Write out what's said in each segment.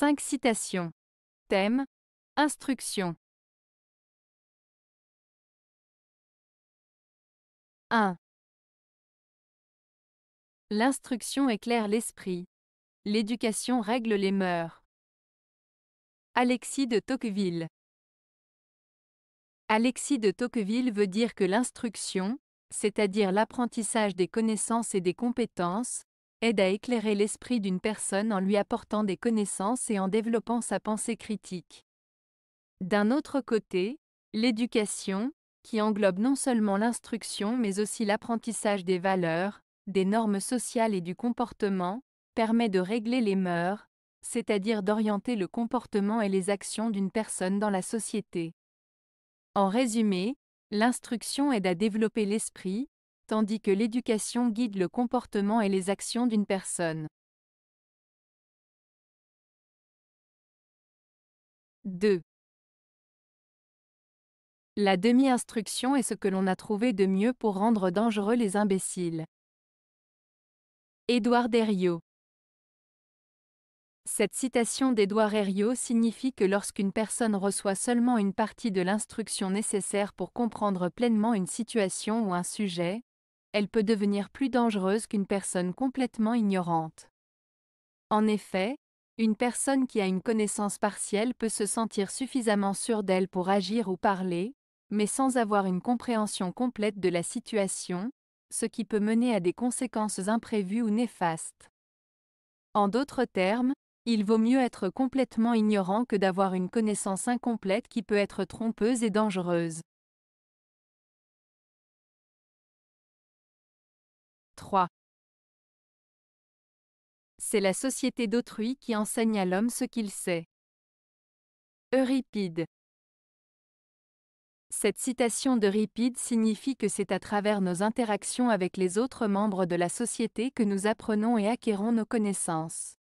5 citations. Thème Instruction 1. L'instruction éclaire l'esprit. L'éducation règle les mœurs. Alexis de Tocqueville Alexis de Tocqueville veut dire que l'instruction, c'est-à-dire l'apprentissage des connaissances et des compétences, aide à éclairer l'esprit d'une personne en lui apportant des connaissances et en développant sa pensée critique. D'un autre côté, l'éducation, qui englobe non seulement l'instruction mais aussi l'apprentissage des valeurs, des normes sociales et du comportement, permet de régler les mœurs, c'est-à-dire d'orienter le comportement et les actions d'une personne dans la société. En résumé, l'instruction aide à développer l'esprit, tandis que l'éducation guide le comportement et les actions d'une personne. 2. La demi-instruction est ce que l'on a trouvé de mieux pour rendre dangereux les imbéciles. Édouard Herriot Cette citation d'Édouard Herriot signifie que lorsqu'une personne reçoit seulement une partie de l'instruction nécessaire pour comprendre pleinement une situation ou un sujet, elle peut devenir plus dangereuse qu'une personne complètement ignorante. En effet, une personne qui a une connaissance partielle peut se sentir suffisamment sûre d'elle pour agir ou parler, mais sans avoir une compréhension complète de la situation, ce qui peut mener à des conséquences imprévues ou néfastes. En d'autres termes, il vaut mieux être complètement ignorant que d'avoir une connaissance incomplète qui peut être trompeuse et dangereuse. c'est la société d'autrui qui enseigne à l'homme ce qu'il sait. Euripide. Cette citation d'Euripide signifie que c'est à travers nos interactions avec les autres membres de la société que nous apprenons et acquérons nos connaissances.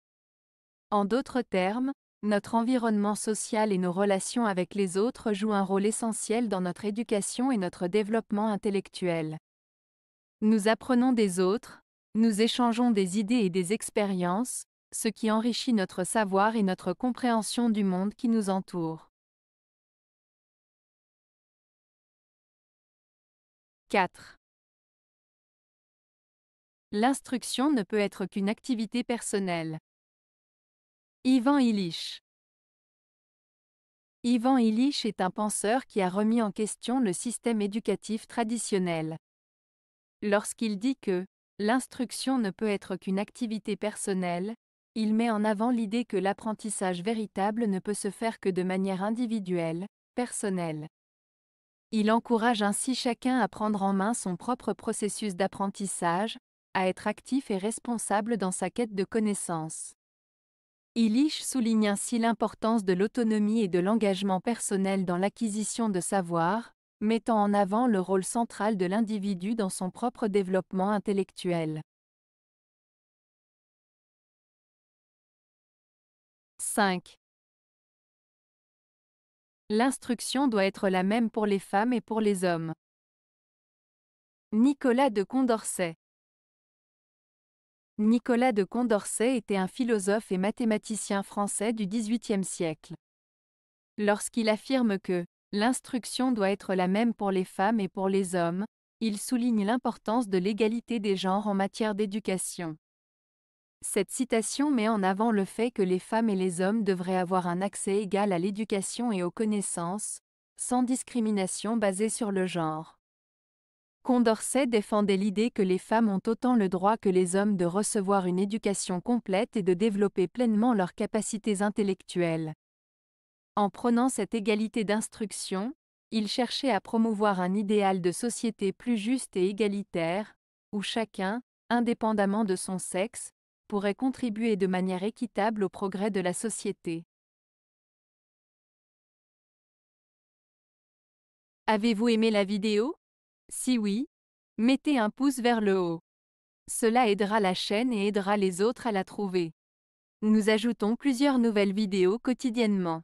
En d'autres termes, notre environnement social et nos relations avec les autres jouent un rôle essentiel dans notre éducation et notre développement intellectuel. Nous apprenons des autres, nous échangeons des idées et des expériences, ce qui enrichit notre savoir et notre compréhension du monde qui nous entoure. 4. L'instruction ne peut être qu'une activité personnelle. Ivan Illich Ivan Illich est un penseur qui a remis en question le système éducatif traditionnel. Lorsqu'il dit que L'instruction ne peut être qu'une activité personnelle, il met en avant l'idée que l'apprentissage véritable ne peut se faire que de manière individuelle, personnelle. Il encourage ainsi chacun à prendre en main son propre processus d'apprentissage, à être actif et responsable dans sa quête de connaissances. Illich souligne ainsi l'importance de l'autonomie et de l'engagement personnel dans l'acquisition de savoir, mettant en avant le rôle central de l'individu dans son propre développement intellectuel. 5. L'instruction doit être la même pour les femmes et pour les hommes. Nicolas de Condorcet Nicolas de Condorcet était un philosophe et mathématicien français du XVIIIe siècle. Lorsqu'il affirme que L'instruction doit être la même pour les femmes et pour les hommes, il souligne l'importance de l'égalité des genres en matière d'éducation. Cette citation met en avant le fait que les femmes et les hommes devraient avoir un accès égal à l'éducation et aux connaissances, sans discrimination basée sur le genre. Condorcet défendait l'idée que les femmes ont autant le droit que les hommes de recevoir une éducation complète et de développer pleinement leurs capacités intellectuelles. En prenant cette égalité d'instruction, il cherchait à promouvoir un idéal de société plus juste et égalitaire, où chacun, indépendamment de son sexe, pourrait contribuer de manière équitable au progrès de la société. Avez-vous aimé la vidéo Si oui, mettez un pouce vers le haut. Cela aidera la chaîne et aidera les autres à la trouver. Nous ajoutons plusieurs nouvelles vidéos quotidiennement.